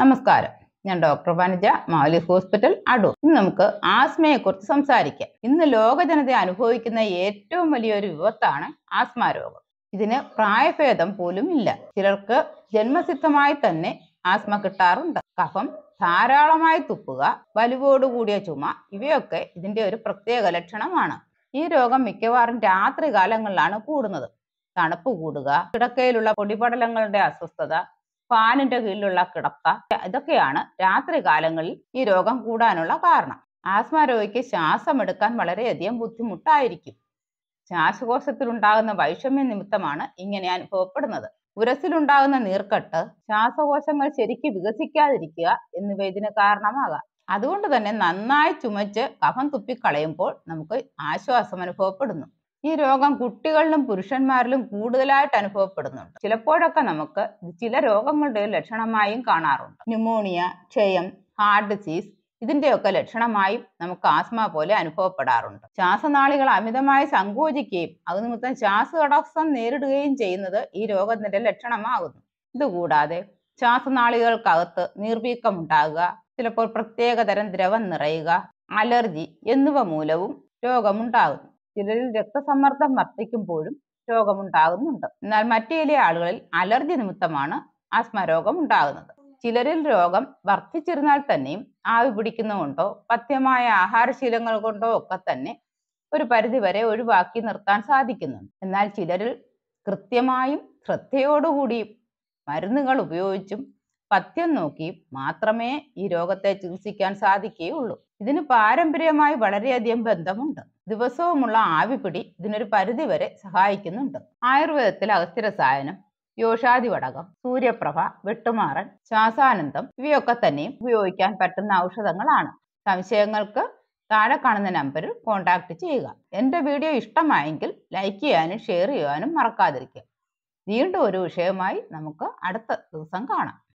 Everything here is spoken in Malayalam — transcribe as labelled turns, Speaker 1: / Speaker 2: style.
Speaker 1: നമസ്കാരം ഞാൻ ഡോക്ടർ വനജ മാലി ഹോസ്പിറ്റൽ അടൂർ ഇന്ന് നമുക്ക് ആസ്മയെക്കുറിച്ച് സംസാരിക്കാം ഇന്ന് ലോക ജനത അനുഭവിക്കുന്ന ഏറ്റവും വലിയൊരു വിപത്താണ് ആസ്മ രോഗം ഇതിന് പ്രായഭേദം പോലും ഇല്ല ചിലർക്ക് ജന്മസിദ്ധമായി തന്നെ ആസ്മ കിട്ടാറുണ്ട് കഫം ധാരാളമായി തുപ്പുക വലുവോടുകൂടിയ ചുമ ഇവയൊക്കെ ഇതിന്റെ ഒരു പ്രത്യേക ലക്ഷണമാണ് ഈ രോഗം മിക്കവാറും രാത്രി കാലങ്ങളിലാണ് കൂടുന്നത് തണുപ്പ് കൂടുക കിടക്കയിലുള്ള പൊടിപടലങ്ങളുടെ അസ്വസ്ഥത ഫാനിന്റെ കീഴിലുള്ള കിടക്ക ഇതൊക്കെയാണ് രാത്രി കാലങ്ങളിൽ ഈ രോഗം കൂടാനുള്ള കാരണം ആസ്മ രോഗിക്ക് ശ്വാസമെടുക്കാൻ വളരെയധികം ബുദ്ധിമുട്ടായിരിക്കും ശ്വാസകോശത്തിലുണ്ടാകുന്ന വൈഷമ്യ നിമിത്തമാണ് ഇങ്ങനെ അനുഭവപ്പെടുന്നത് ഉരസിലുണ്ടാകുന്ന നീർക്കെട്ട് ശ്വാസകോശങ്ങൾ ശരിക്ക് വികസിക്കാതിരിക്കുക എന്നിവ ഇതിന് കാരണമാകാം അതുകൊണ്ട് തന്നെ നന്നായി ചുമച്ച് കഫം തുപ്പിക്കളയുമ്പോൾ നമുക്ക് ആശ്വാസം അനുഭവപ്പെടുന്നു ഈ രോഗം കുട്ടികളിലും പുരുഷന്മാരിലും കൂടുതലായിട്ട് അനുഭവപ്പെടുന്നുണ്ട് ചിലപ്പോഴൊക്കെ നമുക്ക് ചില രോഗങ്ങളുടെ ലക്ഷണമായും കാണാറുണ്ട് ന്യൂമോണിയ ക്ഷയം ഹാർട്ട് ഡിസീസ് ഇതിന്റെയൊക്കെ ലക്ഷണമായി നമുക്ക് ആസ്മ പോലെ അനുഭവപ്പെടാറുണ്ട് ശ്വാസനാളികൾ അമിതമായി സങ്കോചിക്കുകയും അത് നിമിത്തം ശ്വാസതടസ്സം നേരിടുകയും ചെയ്യുന്നത് ഈ രോഗത്തിന്റെ ലക്ഷണമാകുന്നു ഇതുകൂടാതെ ശ്വാസനാളികൾക്കകത്ത് നീർവീക്കം ഉണ്ടാകുക ചിലപ്പോൾ പ്രത്യേകതരം ദ്രവം നിറയുക അലർജി എന്നിവ മൂലവും രോഗമുണ്ടാകുന്നു ചിലരിൽ രക്തസമ്മർദ്ദം വർദ്ധിക്കുമ്പോഴും രോഗമുണ്ടാകുന്നുണ്ട് എന്നാൽ മറ്റു ചില ആളുകളിൽ അലർജി നിമിത്തമാണ് ആസ്മ രോഗം ഉണ്ടാകുന്നത് ചിലരിൽ രോഗം വർദ്ധിച്ചിരുന്നാൽ തന്നെയും ആവി പിടിക്കുന്നതുകൊണ്ടോ പഥ്യമായ ആഹാരശീലങ്ങൾ കൊണ്ടോ ഒക്കെ തന്നെ ഒരു പരിധിവരെ ഒഴിവാക്കി നിർത്താൻ സാധിക്കുന്നുണ്ട് എന്നാൽ ചിലരിൽ കൃത്യമായും ശ്രദ്ധയോടുകൂടിയും മരുന്നുകൾ ഉപയോഗിച്ചും പഥ്യം നോക്കി മാത്രമേ ഈ രോഗത്തെ ചികിത്സിക്കാൻ സാധിക്കുകയുള്ളൂ ഇതിന് പാരമ്പര്യമായി വളരെയധികം ബന്ധമുണ്ട് ദിവസവുമുള്ള ആവിപിടി ഇതിനൊരു വരെ സഹായിക്കുന്നുണ്ട് ആയുർവേദത്തിൽ അഗസ്ത്യരസായനം യോഷാദി വടകം സൂര്യപ്രഭ വെട്ടുമാറൻ ശ്വാസാനന്ദം ഇവയൊക്കെ തന്നെയും ഉപയോഗിക്കാൻ പറ്റുന്ന ഔഷധങ്ങളാണ് സംശയങ്ങൾക്ക് താഴെ കാണുന്ന നമ്പറിൽ കോൺടാക്ട് ചെയ്യുക എൻ്റെ വീഡിയോ ഇഷ്ടമായെങ്കിൽ ലൈക്ക് ചെയ്യാനും ഷെയർ ചെയ്യാനും മറക്കാതിരിക്കുക വീണ്ടും ഒരു വിഷയമായി നമുക്ക് അടുത്ത ദിവസം കാണാം